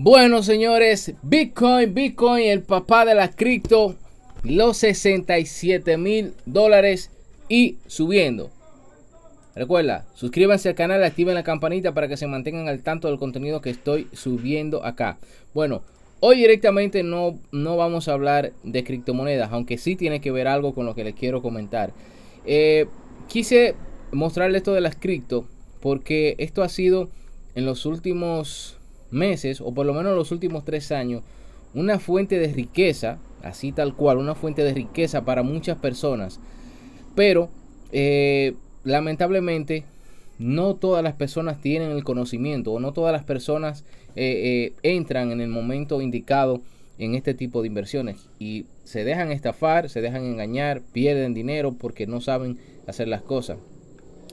Bueno, señores, Bitcoin, Bitcoin, el papá de la cripto, los 67 mil dólares y subiendo. Recuerda, suscríbanse al canal, activen la campanita para que se mantengan al tanto del contenido que estoy subiendo acá. Bueno, hoy directamente no, no vamos a hablar de criptomonedas, aunque sí tiene que ver algo con lo que les quiero comentar. Eh, quise mostrarles esto de las cripto porque esto ha sido en los últimos meses, o por lo menos los últimos tres años, una fuente de riqueza, así tal cual, una fuente de riqueza para muchas personas. Pero, eh, lamentablemente, no todas las personas tienen el conocimiento o no todas las personas eh, eh, entran en el momento indicado en este tipo de inversiones y se dejan estafar, se dejan engañar, pierden dinero porque no saben hacer las cosas.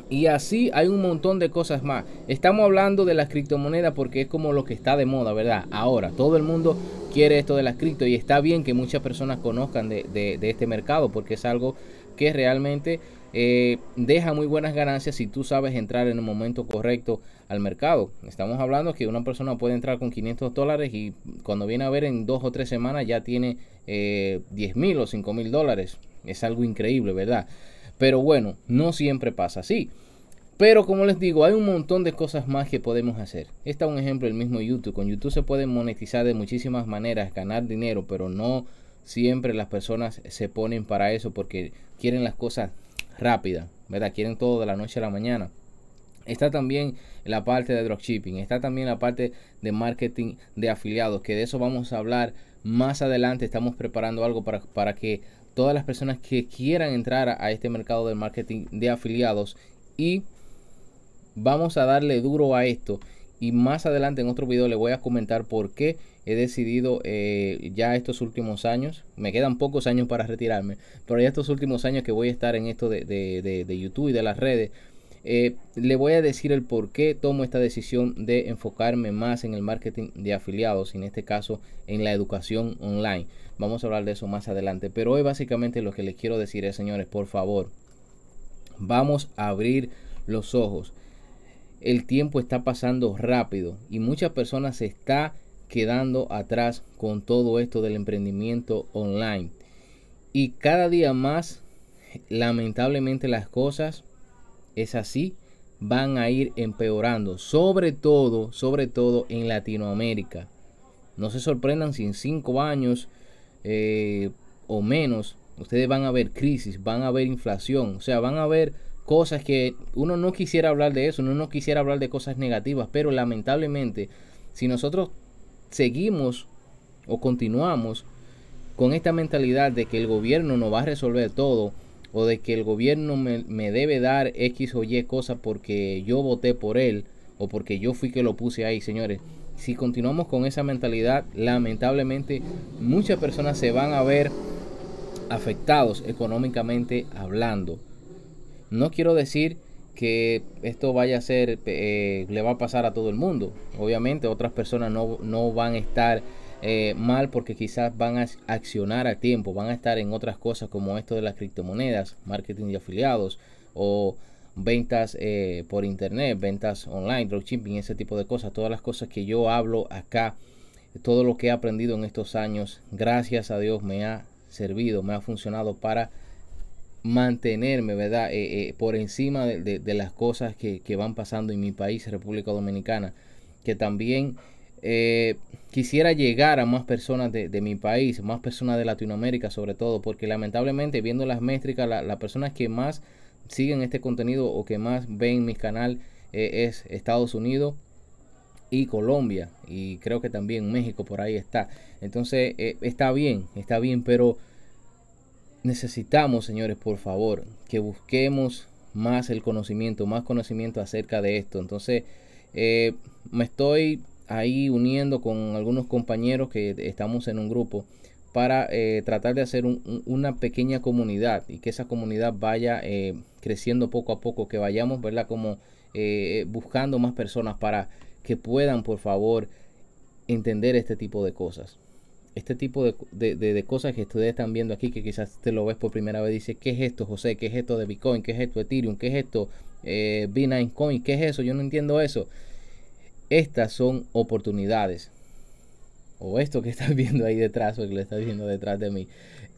Y así hay un montón de cosas más. Estamos hablando de las criptomonedas porque es como lo que está de moda, ¿verdad? Ahora, todo el mundo quiere esto de las cripto y está bien que muchas personas conozcan de, este mercado porque es algo que realmente eh, deja muy buenas ganancias si tú sabes entrar en el momento correcto al mercado. Estamos hablando que una persona puede entrar con 500 dólares y cuando viene a ver en dos o tres semanas ya tiene eh, 10 mil o 5 mil dólares. Es algo increíble, ¿verdad? Pero bueno, no siempre pasa así. Pero como les digo, hay un montón de cosas más que podemos hacer. está un ejemplo el mismo YouTube. Con YouTube se puede monetizar de muchísimas maneras, ganar dinero, pero no siempre las personas se ponen para eso porque quieren las cosas rápidas, ¿verdad? Quieren todo de la noche a la mañana. Está también la parte de dropshipping, está también la parte de marketing de afiliados, que de eso vamos a hablar más adelante estamos preparando algo para, que todas las personas que quieran entrar a, este mercado del marketing de afiliados y vamos a darle duro a esto y más adelante en otro video le voy a comentar por qué he decidido eh, ya estos últimos años, me quedan pocos años para retirarme, pero ya estos últimos años que voy a estar en esto de, de YouTube y de las redes, eh, le voy a decir el por qué tomo esta decisión de enfocarme más en el marketing de afiliados, en este caso en la educación online. Vamos a hablar de eso más adelante, pero hoy básicamente lo que les quiero decir es, señores, por favor, vamos a abrir los ojos. El tiempo está pasando rápido y muchas personas se están quedando atrás con todo esto del emprendimiento online. Y cada día más, lamentablemente las cosas es así, van a ir empeorando, sobre todo, sobre todo en Latinoamérica. No se sorprendan si en cinco años eh, o menos ustedes van a ver crisis, van a ver inflación, o sea, van a ver cosas que uno no quisiera hablar de eso, uno no quisiera hablar de cosas negativas, pero lamentablemente, si nosotros seguimos o continuamos con esta mentalidad de que el gobierno no va a resolver todo, o de que el gobierno me, debe dar X o Y cosas porque yo voté por él o porque yo fui que lo puse ahí, señores. Si continuamos con esa mentalidad, lamentablemente muchas personas se van a ver afectados económicamente hablando. No quiero decir que esto vaya a ser, eh, le va a pasar a todo el mundo. Obviamente otras personas no, no van a estar eh, mal porque quizás van a accionar a tiempo, van a estar en otras cosas como esto de las criptomonedas, marketing de afiliados o ventas eh, por internet, ventas online, dropshipping, ese tipo de cosas, todas las cosas que yo hablo acá, todo lo que he aprendido en estos años, gracias a Dios me ha servido, me ha funcionado para mantenerme, ¿verdad? Eh, por encima de, las cosas que, que, van pasando en mi país, República Dominicana, que también eh, quisiera llegar a más personas de, mi país, más personas de Latinoamérica sobre todo, porque lamentablemente viendo las métricas, las personas que más siguen este contenido o que más ven mi canal eh, es Estados Unidos y Colombia y creo que también México por ahí está. Entonces eh, está bien, está bien, pero necesitamos, señores, por favor, que busquemos más el conocimiento, más conocimiento acerca de esto. Entonces me estoy ahí uniendo con algunos compañeros que estamos en un grupo para eh, tratar de hacer una pequeña comunidad y que esa comunidad vaya eh, creciendo poco a poco, que vayamos, ¿verdad? Como eh, buscando más personas para que puedan, por favor, entender este tipo de cosas. Este tipo de, de, de, cosas que ustedes están viendo aquí, que quizás te lo ves por primera vez, dice, ¿qué es esto, José? ¿Qué es esto de Bitcoin? ¿Qué es esto de Ethereum? ¿Qué es esto eh, B9 Coin? ¿Qué es eso? Yo no entiendo eso. Estas son oportunidades. O esto que estás viendo ahí detrás, o que le estás viendo detrás de mí.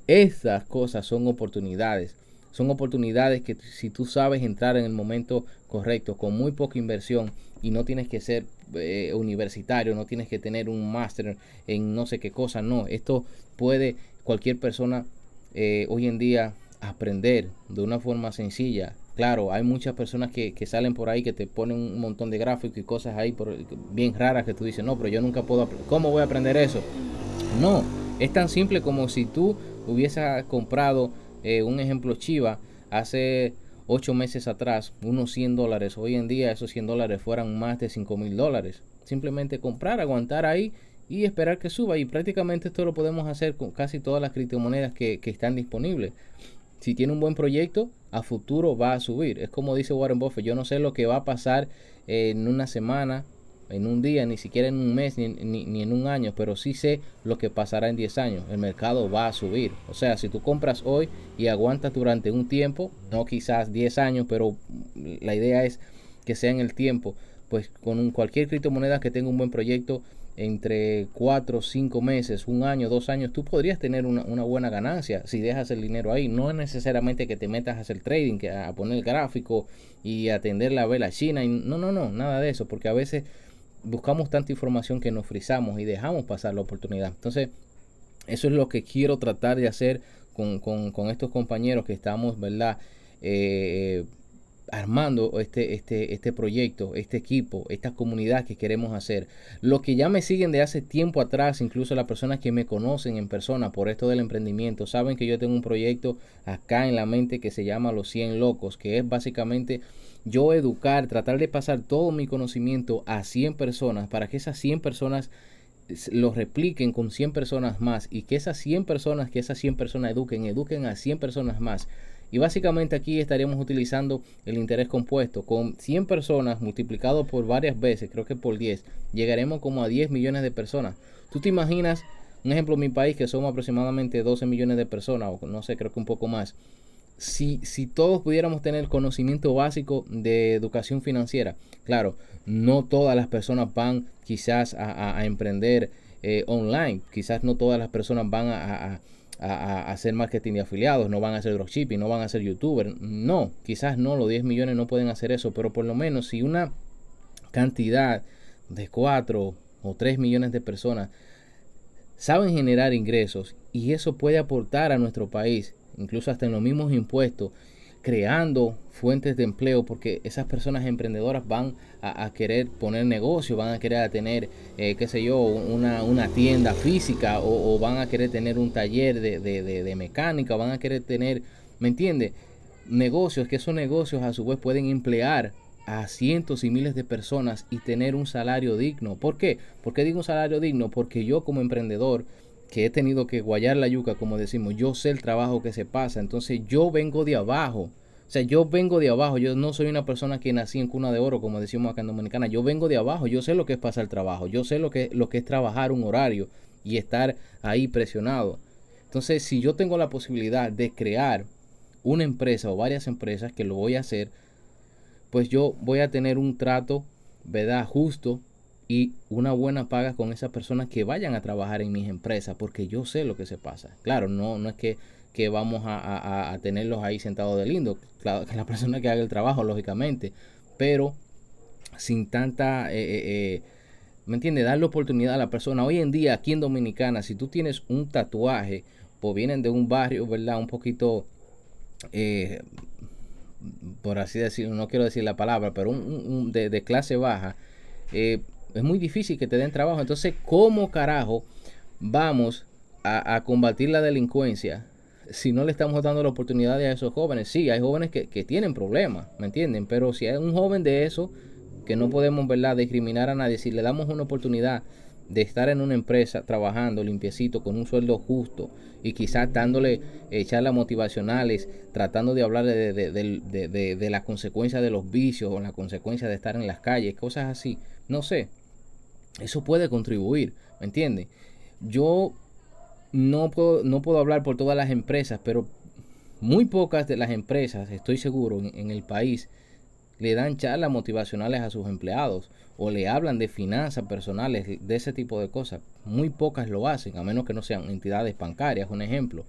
estas cosas son oportunidades. Son oportunidades que si tú sabes entrar en el momento correcto, con muy poca inversión, y no tienes que ser eh, universitario, no tienes que tener un máster en no sé qué cosa, no. Esto puede cualquier persona eh, hoy en día aprender de una forma sencilla, Claro, hay muchas personas que, salen por ahí que te ponen un montón de gráficos y cosas ahí por, bien raras que tú dices, no, pero yo nunca puedo, ¿cómo voy a aprender eso? No, es tan simple como si tú hubieses comprado, eh, un ejemplo, Chiva, hace ocho meses atrás, unos 100 dólares. Hoy en día esos 100 dólares fueran más de 5 mil dólares. Simplemente comprar, aguantar ahí y esperar que suba. Y prácticamente esto lo podemos hacer con casi todas las criptomonedas que, que están disponibles si tiene un buen proyecto, a futuro va a subir. Es como dice Warren Buffett, yo no sé lo que va a pasar eh, en una semana, en un día, ni siquiera en un mes, ni, en un año, pero sí sé lo que pasará en 10 años. El mercado va a subir. O sea, si tú compras hoy y aguantas durante un tiempo, no quizás 10 años, pero la idea es que sea en el tiempo, pues con un, cualquier criptomoneda que tenga un buen proyecto, entre o cinco meses, un año, dos años, tú podrías tener una, buena ganancia si dejas el dinero ahí. No es necesariamente que te metas a hacer trading, que a poner el gráfico y atender la vela china. no, no, no, nada de eso, porque a veces buscamos tanta información que nos frizamos y dejamos pasar la oportunidad. Entonces, eso es lo que quiero tratar de hacer con, con estos compañeros que estamos, ¿verdad? Eh, armando este, este, este proyecto, este equipo, esta comunidad que queremos hacer. Los que ya me siguen de hace tiempo atrás, incluso las personas que me conocen en persona por esto del emprendimiento, saben que yo tengo un proyecto acá en la mente que se llama Los 100 Locos, que es básicamente yo educar, tratar de pasar todo mi conocimiento a 100 personas para que esas 100 personas lo repliquen con 100 personas más y que esas 100 personas, que esas 100 personas eduquen, eduquen a 100 personas más y básicamente aquí estaríamos utilizando el interés compuesto. Con 100 personas multiplicado por varias veces, creo que por 10, llegaremos como a 10 millones de personas. ¿Tú te imaginas, un ejemplo, mi país, que somos aproximadamente 12 millones de personas, o no sé, creo que un poco más? Si, si, todos pudiéramos tener conocimiento básico de educación financiera, claro, no todas las personas van quizás a, emprender eh, online, quizás no todas las personas van a a, hacer marketing de afiliados, no van a hacer dropshipping, no van a ser youtubers. No, quizás no, los 10 millones no pueden hacer eso, pero por lo menos si una cantidad de 4 o 3 millones de personas saben generar ingresos y eso puede aportar a nuestro país, incluso hasta en los mismos impuestos creando fuentes de empleo porque esas personas emprendedoras van a, querer poner negocio, van a querer tener, eh, qué sé yo, una, tienda física o, van a querer tener un taller de, de, de, mecánica, van a querer tener, ¿me entiende Negocios, que esos negocios a su vez pueden emplear a cientos y miles de personas y tener un salario digno. ¿Por qué? ¿Por qué digo un salario digno? Porque yo como emprendedor que he tenido que guayar la yuca, como decimos, yo sé el trabajo que se pasa, entonces yo vengo de abajo. O sea, yo vengo de abajo, yo no soy una persona que nací en cuna de oro, como decimos acá en Dominicana, yo vengo de abajo, yo sé lo que es pasar trabajo, yo sé lo que, lo que es trabajar un horario y estar ahí presionado. Entonces, si yo tengo la posibilidad de crear una empresa o varias empresas que lo voy a hacer, pues yo voy a tener un trato, ¿verdad? Justo y una buena paga con esas personas que vayan a trabajar en mis empresas, porque yo sé lo que se pasa. Claro, no, no es que, vamos a, tenerlos ahí sentados de lindo, claro, que la persona que haga el trabajo, lógicamente, pero sin tanta... Eh, eh, eh ¿Me entiende? Darle oportunidad a la persona. Hoy en día, aquí en Dominicana, si tú tienes un tatuaje, pues vienen de un barrio, ¿verdad? Un poquito, eh, por así decirlo, no quiero decir la palabra, pero de, de clase baja, eh, es muy difícil que te den trabajo. Entonces, ¿cómo carajo vamos a, combatir la delincuencia si no le estamos dando la oportunidad a esos jóvenes? Sí, hay jóvenes que, tienen problemas, ¿me entienden? Pero si hay un joven de eso, que no podemos, ¿verdad?, discriminar a nadie, si le damos una oportunidad de estar en una empresa trabajando limpiecito con un sueldo justo y quizás dándole eh, charlas motivacionales, tratando de hablar de, de, de, de las consecuencias de los vicios o la consecuencias de estar en las calles, cosas así. No sé, eso puede contribuir, ¿me entiendes? Yo no puedo, no puedo hablar por todas las empresas, pero muy pocas de las empresas, estoy seguro, en, en el país le dan charlas motivacionales a sus empleados o le hablan de finanzas personales, de ese tipo de cosas. Muy pocas lo hacen, a menos que no sean entidades bancarias, un ejemplo.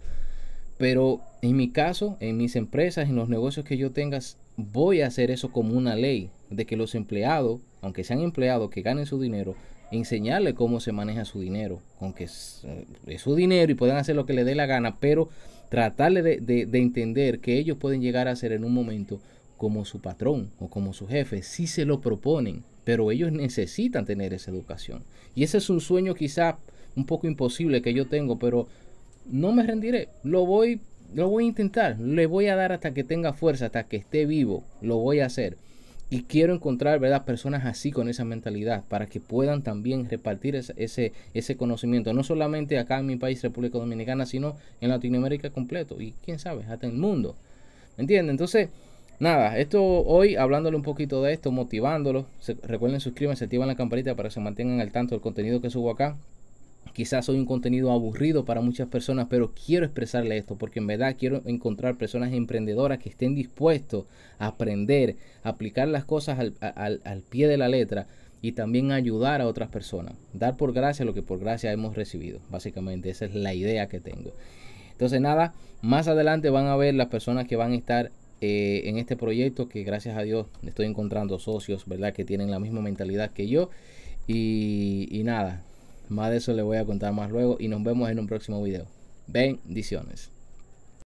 Pero en mi caso, en mis empresas, en los negocios que yo tenga, voy a hacer eso como una ley, de que los empleados, aunque sean empleados que ganen su dinero, enseñarle cómo se maneja su dinero, con que eh, es, su dinero y puedan hacer lo que le dé la gana, pero tratarle de, entender que ellos pueden llegar a ser en un momento como su patrón o como su jefe, si se lo proponen, pero ellos necesitan tener esa educación. Y ese es un sueño quizá un poco imposible que yo tengo, pero no me rendiré, lo voy, lo voy a intentar, le voy a dar hasta que tenga fuerza, hasta que esté vivo, lo voy a hacer. Y quiero encontrar, personas así con esa mentalidad para que puedan también repartir ese, ese, conocimiento, no solamente acá en mi país, República Dominicana, sino en Latinoamérica completo y quién sabe, hasta el mundo. ¿Me entiendes? Entonces, nada, esto hoy hablándole un poquito de esto, motivándolo. recuerden suscríbanse, activan la campanita para que se mantengan al tanto del contenido que subo acá. Quizás soy un contenido aburrido para muchas personas, pero quiero expresarle esto porque en verdad quiero encontrar personas emprendedoras que estén dispuestos a aprender, aplicar las cosas al, pie de la letra y también ayudar a otras personas. Dar por gracia lo que por gracia hemos recibido. Básicamente esa es la idea que tengo. Entonces nada, más adelante van a ver las personas que van a estar eh, en este proyecto que gracias a Dios estoy encontrando socios, ¿verdad? Que tienen la misma mentalidad que yo. Y, y nada, más de eso le voy a contar más luego y nos vemos en un próximo video. Bendiciones.